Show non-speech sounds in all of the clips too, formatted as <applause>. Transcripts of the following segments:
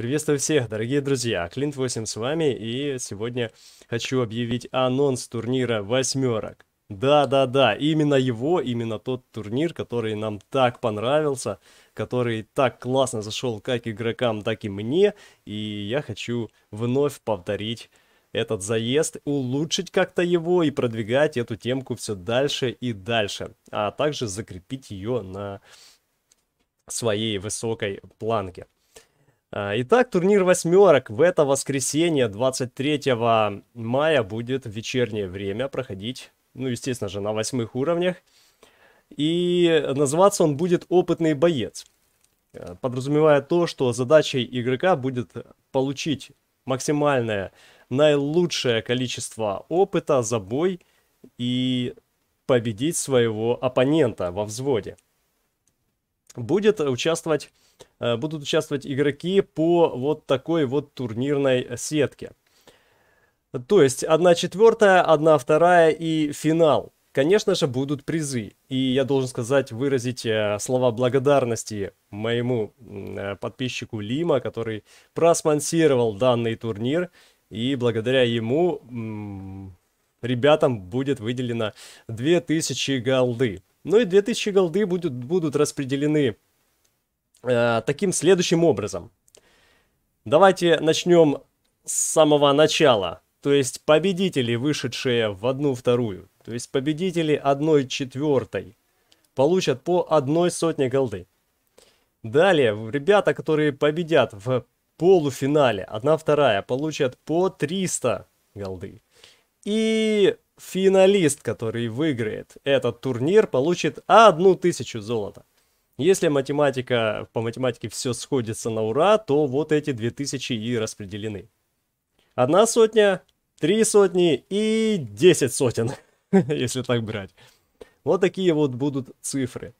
Приветствую всех, дорогие друзья, Клинт8 с вами, и сегодня хочу объявить анонс турнира «Восьмерок». Да-да-да, именно его, именно тот турнир, который нам так понравился, который так классно зашел как игрокам, так и мне, и я хочу вновь повторить этот заезд, улучшить как-то его и продвигать эту темку все дальше и дальше, а также закрепить ее на своей высокой планке. А, итак, турнир восьмерок в это воскресенье, 23 мая, будет в вечернее время проходить. Ну, естественно же, на восьмых уровнях. И называться он будет «Опытный боец», а, подразумевая то, что задачей игрока будет получить максимальное, наилучшее количество опыта за бой и победить своего оппонента во взводе – будет участвовать, э, будут участвовать игроки по вот такой вот турнирной сетке. То есть 1 четвертая, 1 вторая и финал. Конечно же, будут призы. И я должен сказать, выразить э, слова благодарности моему э, подписчику Лима, который проспонсировал данный турнир. И благодаря ему ребятам будет выделено 2000 голды. Ну и 2000 голды будут будут распределены э, таким следующим образом. Давайте начнем с самого начала. То есть победители, вышедшие в одну вторую, то есть победители одной четвертой, получат по одной сотне голды. Далее, ребята, которые победят в полуфинале, одна вторая, получат по 300 голды. И финалист, который выиграет этот турнир, получит одну тысячу золота. Если математика, по математике все сходится на ура, то вот эти две тысячи и распределены. Одна сотня, три сотни и 10 сотен, <laughs> если так брать. Вот такие вот будут цифры.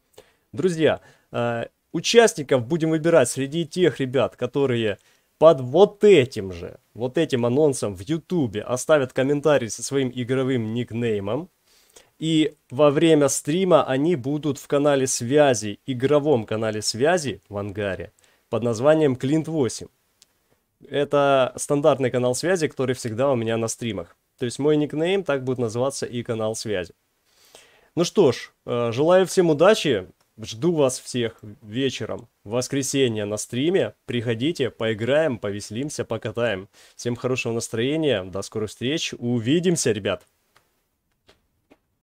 Друзья, э, участников будем выбирать среди тех ребят, которые под вот этим же, вот этим анонсом в Ютубе оставят комментарий со своим игровым никнеймом. И во время стрима они будут в канале связи, игровом канале связи в ангаре под названием Клинт 8. Это стандартный канал связи, который всегда у меня на стримах. То есть мой никнейм так будет называться и канал связи. Ну что ж, э, желаю всем удачи. Жду вас всех вечером, в воскресенье на стриме. Приходите, поиграем, повеселимся, покатаем. Всем хорошего настроения, до скорых встреч. Увидимся, ребят!